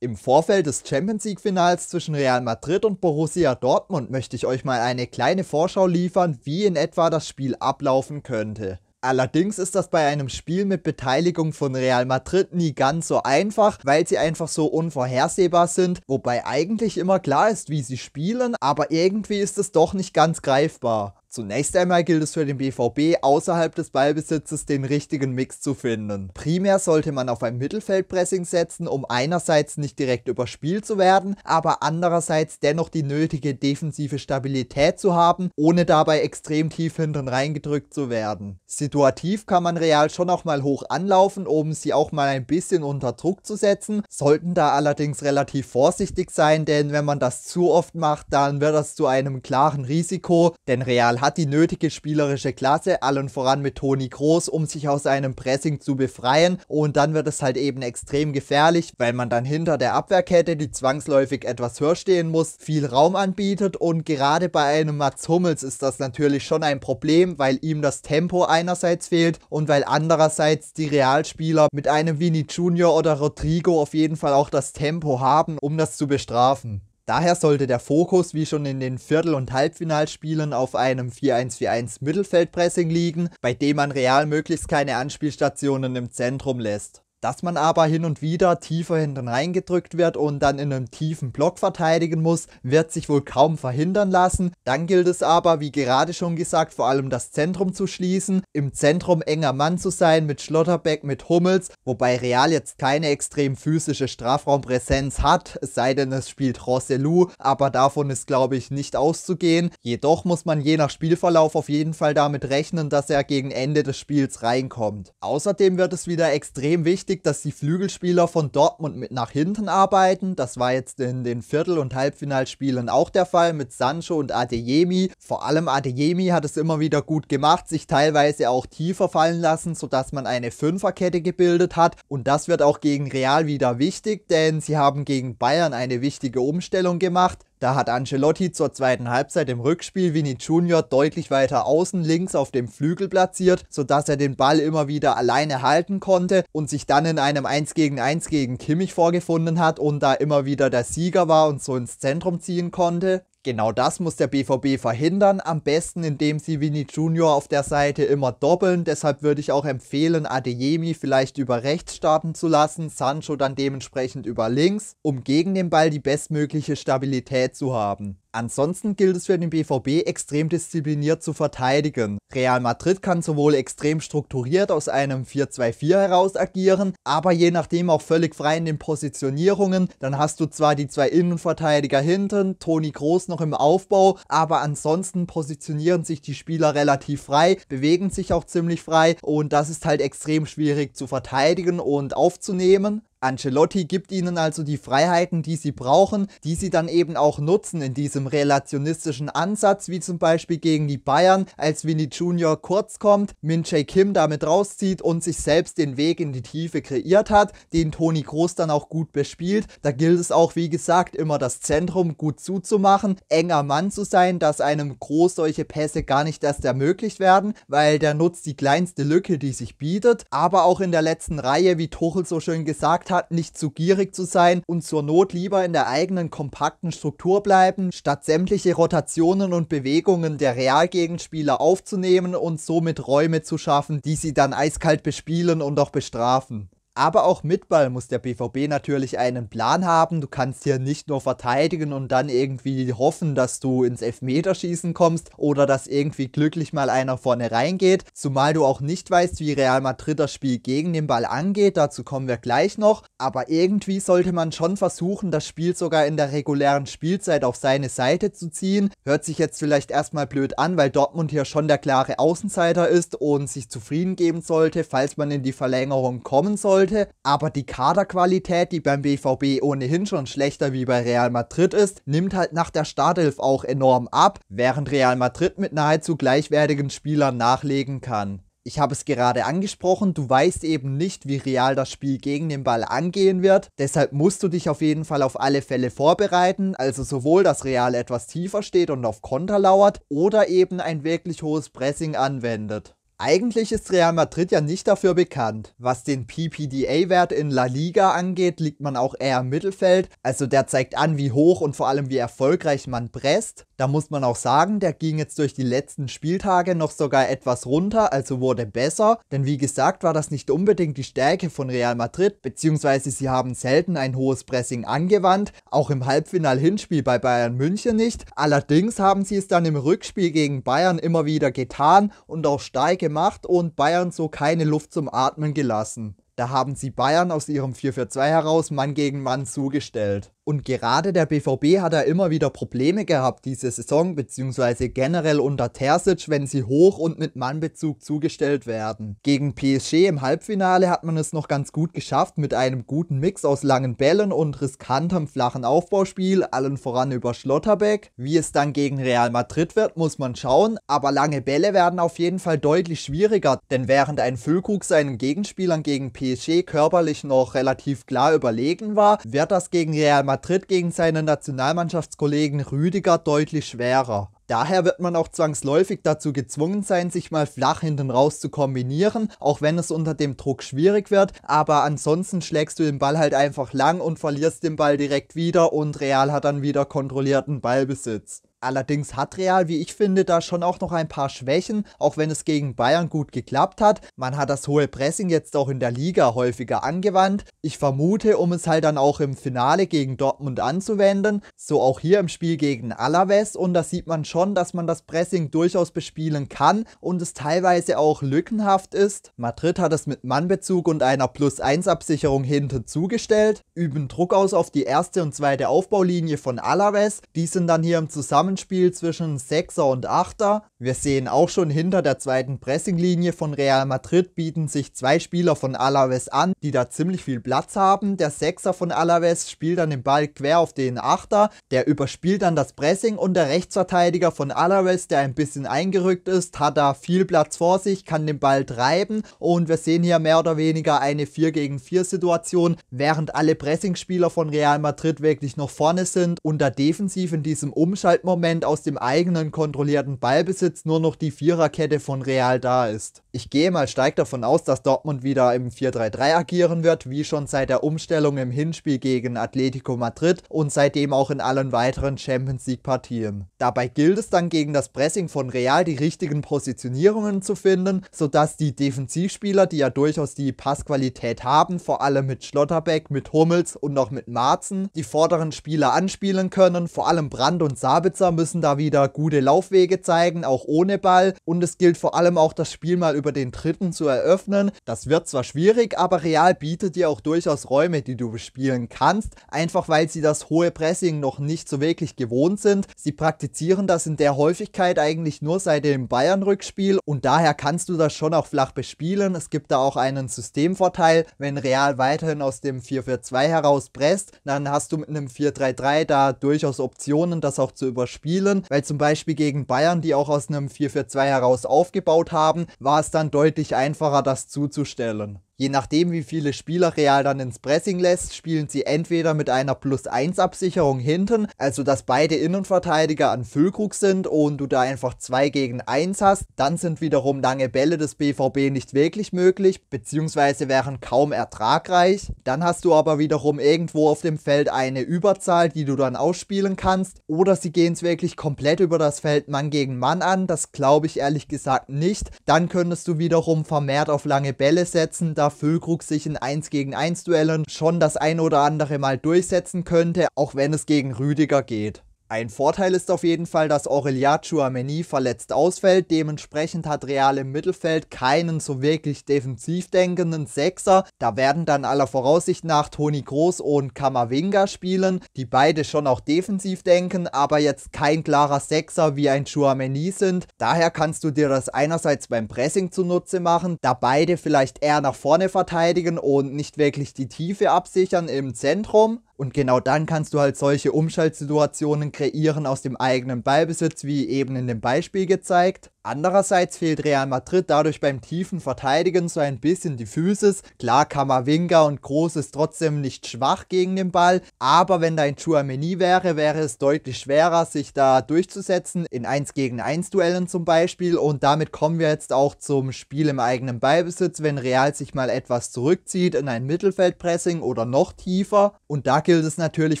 Im Vorfeld des Champions League-Finals zwischen Real Madrid und Borussia Dortmund möchte ich euch mal eine kleine Vorschau liefern, wie in etwa das Spiel ablaufen könnte. Allerdings ist das bei einem Spiel mit Beteiligung von Real Madrid nie ganz so einfach, weil sie einfach so unvorhersehbar sind, wobei eigentlich immer klar ist, wie sie spielen, aber irgendwie ist es doch nicht ganz greifbar. Zunächst einmal gilt es für den BVB, außerhalb des Ballbesitzes den richtigen Mix zu finden. Primär sollte man auf ein Mittelfeldpressing setzen, um einerseits nicht direkt überspielt zu werden, aber andererseits dennoch die nötige defensive Stabilität zu haben, ohne dabei extrem tief hinten reingedrückt zu werden. Situativ kann man Real schon auch mal hoch anlaufen, um sie auch mal ein bisschen unter Druck zu setzen, sollten da allerdings relativ vorsichtig sein, denn wenn man das zu oft macht, dann wird das zu einem klaren Risiko, denn Real hat die nötige spielerische Klasse, allen voran mit Toni Groß, um sich aus einem Pressing zu befreien. Und dann wird es halt eben extrem gefährlich, weil man dann hinter der Abwehrkette, die zwangsläufig etwas höher stehen muss, viel Raum anbietet. Und gerade bei einem Mats Hummels ist das natürlich schon ein Problem, weil ihm das Tempo einerseits fehlt und weil andererseits die Realspieler mit einem Vini Junior oder Rodrigo auf jeden Fall auch das Tempo haben, um das zu bestrafen. Daher sollte der Fokus wie schon in den Viertel- und Halbfinalspielen auf einem 4-1-4-1 Mittelfeldpressing liegen, bei dem man Real möglichst keine Anspielstationen im Zentrum lässt dass man aber hin und wieder tiefer hinten reingedrückt wird und dann in einem tiefen Block verteidigen muss, wird sich wohl kaum verhindern lassen. Dann gilt es aber, wie gerade schon gesagt, vor allem das Zentrum zu schließen, im Zentrum enger Mann zu sein mit Schlotterbeck, mit Hummels, wobei Real jetzt keine extrem physische Strafraumpräsenz hat, es sei denn es spielt Rossellou, aber davon ist glaube ich nicht auszugehen. Jedoch muss man je nach Spielverlauf auf jeden Fall damit rechnen, dass er gegen Ende des Spiels reinkommt. Außerdem wird es wieder extrem wichtig, wichtig, dass die Flügelspieler von Dortmund mit nach hinten arbeiten. Das war jetzt in den Viertel- und Halbfinalspielen auch der Fall mit Sancho und Adeyemi. Vor allem Adeyemi hat es immer wieder gut gemacht, sich teilweise auch tiefer fallen lassen, sodass man eine Fünferkette gebildet hat. Und das wird auch gegen Real wieder wichtig, denn sie haben gegen Bayern eine wichtige Umstellung gemacht. Da hat Ancelotti zur zweiten Halbzeit im Rückspiel Vini Junior deutlich weiter außen links auf dem Flügel platziert, sodass er den Ball immer wieder alleine halten konnte und sich dann in einem 1 gegen 1 gegen Kimmich vorgefunden hat und da immer wieder der Sieger war und so ins Zentrum ziehen konnte. Genau das muss der BVB verhindern, am besten indem sie Vini Junior auf der Seite immer doppeln. Deshalb würde ich auch empfehlen, Adeyemi vielleicht über rechts starten zu lassen, Sancho dann dementsprechend über links, um gegen den Ball die bestmögliche Stabilität zu haben. Ansonsten gilt es für den BVB extrem diszipliniert zu verteidigen. Real Madrid kann sowohl extrem strukturiert aus einem 4-2-4 heraus agieren, aber je nachdem auch völlig frei in den Positionierungen. Dann hast du zwar die zwei Innenverteidiger hinten, Toni Groß noch im Aufbau, aber ansonsten positionieren sich die Spieler relativ frei, bewegen sich auch ziemlich frei und das ist halt extrem schwierig zu verteidigen und aufzunehmen. Ancelotti gibt ihnen also die Freiheiten, die sie brauchen, die sie dann eben auch nutzen in diesem relationistischen Ansatz, wie zum Beispiel gegen die Bayern, als Winnie Junior kurz kommt, Min Jae Kim damit rauszieht und sich selbst den Weg in die Tiefe kreiert hat, den Toni Groß dann auch gut bespielt. Da gilt es auch, wie gesagt, immer das Zentrum gut zuzumachen, enger Mann zu sein, dass einem Groß solche Pässe gar nicht erst ermöglicht werden, weil der nutzt die kleinste Lücke, die sich bietet. Aber auch in der letzten Reihe, wie Tuchel so schön gesagt hat, nicht zu gierig zu sein und zur Not lieber in der eigenen kompakten Struktur bleiben, statt sämtliche Rotationen und Bewegungen der Realgegenspieler aufzunehmen und somit Räume zu schaffen, die sie dann eiskalt bespielen und auch bestrafen. Aber auch mit Ball muss der BVB natürlich einen Plan haben. Du kannst hier nicht nur verteidigen und dann irgendwie hoffen, dass du ins Elfmeterschießen kommst oder dass irgendwie glücklich mal einer vorne reingeht. Zumal du auch nicht weißt, wie Real Madrid das Spiel gegen den Ball angeht. Dazu kommen wir gleich noch. Aber irgendwie sollte man schon versuchen, das Spiel sogar in der regulären Spielzeit auf seine Seite zu ziehen. Hört sich jetzt vielleicht erstmal blöd an, weil Dortmund hier schon der klare Außenseiter ist und sich zufrieden geben sollte, falls man in die Verlängerung kommen sollte sollte, aber die Kaderqualität, die beim BVB ohnehin schon schlechter wie bei Real Madrid ist, nimmt halt nach der Startelf auch enorm ab, während Real Madrid mit nahezu gleichwertigen Spielern nachlegen kann. Ich habe es gerade angesprochen, du weißt eben nicht, wie Real das Spiel gegen den Ball angehen wird. Deshalb musst du dich auf jeden Fall auf alle Fälle vorbereiten. Also sowohl, dass Real etwas tiefer steht und auf Konter lauert oder eben ein wirklich hohes Pressing anwendet. Eigentlich ist Real Madrid ja nicht dafür bekannt. Was den PPDA-Wert in La Liga angeht, liegt man auch eher im Mittelfeld. Also der zeigt an, wie hoch und vor allem wie erfolgreich man presst. Da muss man auch sagen, der ging jetzt durch die letzten Spieltage noch sogar etwas runter, also wurde besser. Denn wie gesagt, war das nicht unbedingt die Stärke von Real Madrid, beziehungsweise sie haben selten ein hohes Pressing angewandt, auch im Halbfinal-Hinspiel bei Bayern München nicht. Allerdings haben sie es dann im Rückspiel gegen Bayern immer wieder getan und auch starke gemacht und Bayern so keine Luft zum Atmen gelassen. Da haben sie Bayern aus ihrem 4-4-2 heraus Mann gegen Mann zugestellt. Und gerade der BVB hat da immer wieder Probleme gehabt diese Saison, beziehungsweise generell unter Terzic, wenn sie hoch und mit Mannbezug zugestellt werden. Gegen PSG im Halbfinale hat man es noch ganz gut geschafft, mit einem guten Mix aus langen Bällen und riskantem flachen Aufbauspiel, allen voran über Schlotterbeck. Wie es dann gegen Real Madrid wird, muss man schauen, aber lange Bälle werden auf jeden Fall deutlich schwieriger, denn während ein Füllkrug seinen Gegenspielern gegen PSG körperlich noch relativ klar überlegen war, wird das gegen Real Madrid tritt gegen seinen Nationalmannschaftskollegen Rüdiger deutlich schwerer. Daher wird man auch zwangsläufig dazu gezwungen sein, sich mal flach hinten raus zu kombinieren, auch wenn es unter dem Druck schwierig wird, aber ansonsten schlägst du den Ball halt einfach lang und verlierst den Ball direkt wieder und Real hat dann wieder kontrollierten Ballbesitz. Allerdings hat Real, wie ich finde, da schon auch noch ein paar Schwächen, auch wenn es gegen Bayern gut geklappt hat. Man hat das hohe Pressing jetzt auch in der Liga häufiger angewandt. Ich vermute, um es halt dann auch im Finale gegen Dortmund anzuwenden, so auch hier im Spiel gegen Alaves und da sieht man schon, dass man das Pressing durchaus bespielen kann und es teilweise auch lückenhaft ist. Madrid hat es mit Mannbezug und einer Plus-1-Absicherung hinten zugestellt, üben Druck aus auf die erste und zweite Aufbaulinie von Alaves. Die sind dann hier im Zusammenhang Zusammenspiel zwischen Sechser und Achter wir sehen auch schon hinter der zweiten Pressinglinie von Real Madrid bieten sich zwei Spieler von Alaves an, die da ziemlich viel Platz haben. Der Sechser von Alaves spielt dann den Ball quer auf den Achter, der überspielt dann das Pressing und der Rechtsverteidiger von Alaves, der ein bisschen eingerückt ist, hat da viel Platz vor sich, kann den Ball treiben und wir sehen hier mehr oder weniger eine 4 gegen 4 Situation, während alle Pressingspieler von Real Madrid wirklich noch vorne sind und da defensiv in diesem Umschaltmoment aus dem eigenen kontrollierten Ballbesitz jetzt nur noch die Viererkette von Real da ist ich gehe mal steig davon aus, dass Dortmund wieder im 4-3-3 agieren wird, wie schon seit der Umstellung im Hinspiel gegen Atletico Madrid und seitdem auch in allen weiteren Champions League Partien. Dabei gilt es dann gegen das Pressing von Real die richtigen Positionierungen zu finden, sodass die Defensivspieler, die ja durchaus die Passqualität haben, vor allem mit Schlotterbeck, mit Hummels und auch mit Marzen, die vorderen Spieler anspielen können. Vor allem Brand und Sabitzer müssen da wieder gute Laufwege zeigen, auch ohne Ball. Und es gilt vor allem auch das Spiel mal über über den dritten zu eröffnen. Das wird zwar schwierig, aber Real bietet dir auch durchaus Räume, die du bespielen kannst, einfach weil sie das hohe Pressing noch nicht so wirklich gewohnt sind. Sie praktizieren das in der Häufigkeit eigentlich nur seit dem Bayern-Rückspiel und daher kannst du das schon auch flach bespielen. Es gibt da auch einen Systemvorteil, wenn Real weiterhin aus dem 4-4-2 heraus presst, dann hast du mit einem 4-3-3 da durchaus Optionen, das auch zu überspielen, weil zum Beispiel gegen Bayern, die auch aus einem 4-4-2 heraus aufgebaut haben, war es dann deutlich einfacher, das zuzustellen. Je nachdem, wie viele Spieler Real dann ins Pressing lässt, spielen sie entweder mit einer Plus-1-Absicherung hinten, also dass beide Innenverteidiger an Füllkrug sind und du da einfach 2 gegen 1 hast, dann sind wiederum lange Bälle des BVB nicht wirklich möglich, beziehungsweise wären kaum ertragreich. Dann hast du aber wiederum irgendwo auf dem Feld eine Überzahl, die du dann ausspielen kannst, oder sie gehen es wirklich komplett über das Feld Mann gegen Mann an, das glaube ich ehrlich gesagt nicht. Dann könntest du wiederum vermehrt auf lange Bälle setzen, da Füllkrug sich in 1 gegen 1 Duellen schon das ein oder andere Mal durchsetzen könnte, auch wenn es gegen Rüdiger geht. Ein Vorteil ist auf jeden Fall, dass Aurelia Chouameni verletzt ausfällt. Dementsprechend hat Real im Mittelfeld keinen so wirklich defensiv denkenden Sechser. Da werden dann aller Voraussicht nach Toni Groß und Kamavinga spielen, die beide schon auch defensiv denken, aber jetzt kein klarer Sechser wie ein Chouameni sind. Daher kannst du dir das einerseits beim Pressing zunutze machen, da beide vielleicht eher nach vorne verteidigen und nicht wirklich die Tiefe absichern im Zentrum. Und genau dann kannst du halt solche Umschaltsituationen kreieren aus dem eigenen Ballbesitz, wie eben in dem Beispiel gezeigt. Andererseits fehlt Real Madrid dadurch beim tiefen Verteidigen so ein bisschen die Physis. Klar, Kamavinga und Groß ist trotzdem nicht schwach gegen den Ball, aber wenn da ein Chouameni wäre, wäre es deutlich schwerer, sich da durchzusetzen, in 1 gegen 1 Duellen zum Beispiel. Und damit kommen wir jetzt auch zum Spiel im eigenen Ballbesitz, wenn Real sich mal etwas zurückzieht in ein Mittelfeldpressing oder noch tiefer. Und da gilt es natürlich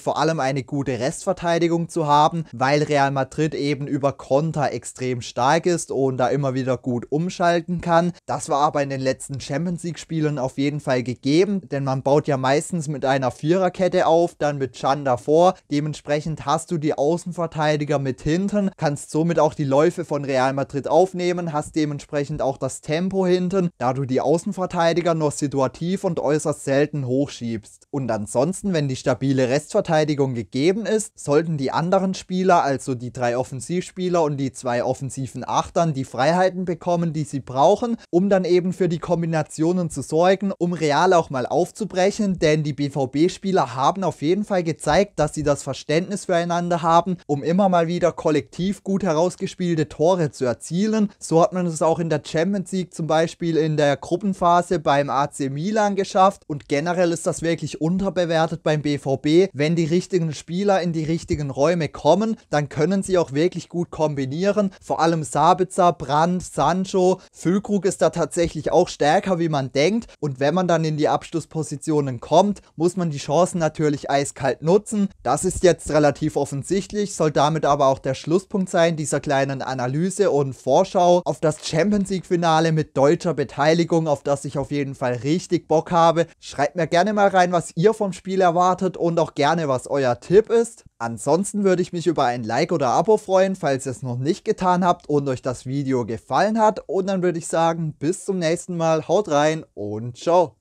vor allem eine gute Restverteidigung zu haben, weil Real Madrid eben über Konter extrem stark ist Own da immer wieder gut umschalten kann. Das war aber in den letzten Champions League-Spielen auf jeden Fall gegeben, denn man baut ja meistens mit einer Viererkette auf, dann mit Chan davor. Dementsprechend hast du die Außenverteidiger mit hinten, kannst somit auch die Läufe von Real Madrid aufnehmen, hast dementsprechend auch das Tempo hinten, da du die Außenverteidiger nur situativ und äußerst selten hochschiebst. Und ansonsten, wenn die stabile Restverteidigung gegeben ist, sollten die anderen Spieler, also die drei Offensivspieler und die zwei offensiven Achtern, dann die Freiheiten bekommen, die sie brauchen, um dann eben für die Kombinationen zu sorgen, um real auch mal aufzubrechen, denn die BVB-Spieler haben auf jeden Fall gezeigt, dass sie das Verständnis füreinander haben, um immer mal wieder kollektiv gut herausgespielte Tore zu erzielen. So hat man es auch in der Champions League zum Beispiel in der Gruppenphase beim AC Milan geschafft und generell ist das wirklich unterbewertet beim BVB. Wenn die richtigen Spieler in die richtigen Räume kommen, dann können sie auch wirklich gut kombinieren. Vor allem Sabitz Sabitzer, Brandt, Sancho. Füllkrug ist da tatsächlich auch stärker, wie man denkt. Und wenn man dann in die Abschlusspositionen kommt, muss man die Chancen natürlich eiskalt nutzen. Das ist jetzt relativ offensichtlich, soll damit aber auch der Schlusspunkt sein dieser kleinen Analyse und Vorschau auf das Champions League Finale mit deutscher Beteiligung, auf das ich auf jeden Fall richtig Bock habe. Schreibt mir gerne mal rein, was ihr vom Spiel erwartet und auch gerne, was euer Tipp ist. Ansonsten würde ich mich über ein Like oder Abo freuen, falls ihr es noch nicht getan habt und euch das Video gefallen hat. Und dann würde ich sagen, bis zum nächsten Mal, haut rein und ciao.